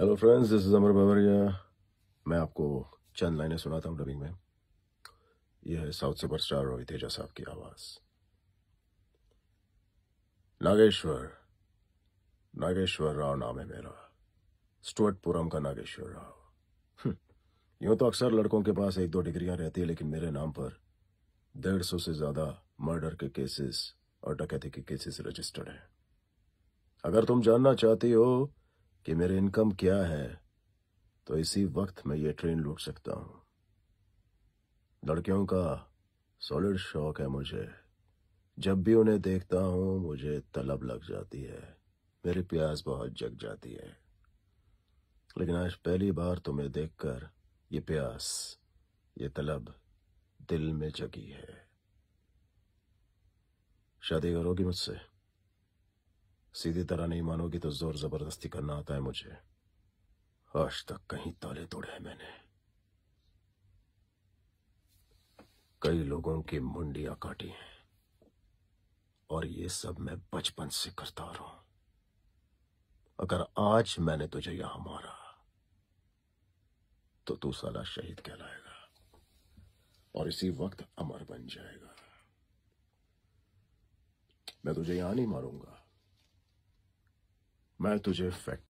hello friends this is Amar Babariya मैं आपको चंद लाइनें सुनाता हूं डबिंग में यह है साउथ सुपरस्टार रोहित तेजा साहब की आवाज नागेश्वर नागेश्वर राव नाम है मेरा पुरम का नागेश्वर राव हम्म, यूं तो अक्सर लड़कों के पास एक दो डिग्रियां रहती है लेकिन मेरे नाम पर डेढ़ सौ से ज्यादा मर्डर के केसेस और डकैती के केसेस रजिस्टर्ड हैं अगर तुम जानना चाहती हो कि मेरे इनकम क्या है तो इसी वक्त मैं ये ट्रेन लूट सकता हूं लड़कियों का सॉलिड शौक है मुझे जब भी उन्हें देखता हूं मुझे तलब लग जाती है मेरी प्यास बहुत जग जाती है लेकिन आज पहली बार तुम्हें देखकर ये प्यास ये तलब दिल में जगी है शादी करोगी मुझसे सीधी तरह नहीं मानोगी तो जोर जबरदस्ती करना आता है मुझे आज तक कहीं ताले तोड़े हैं मैंने कई लोगों की मुंडियां काटी हैं और ये सब मैं बचपन से करता रहा हूं अगर आज मैंने तुझे यहां मारा तो तू साला शहीद कहलाएगा और इसी वक्त अमर बन जाएगा मैं तुझे यहां नहीं मारूंगा मैं तुझे फेंक